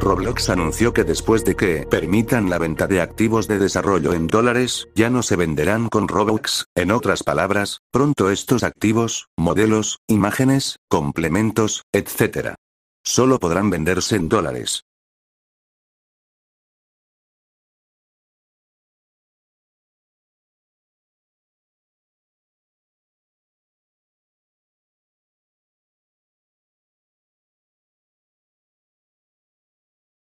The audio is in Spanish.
Roblox anunció que después de que permitan la venta de activos de desarrollo en dólares, ya no se venderán con Roblox. en otras palabras, pronto estos activos, modelos, imágenes, complementos, etc. Solo podrán venderse en dólares.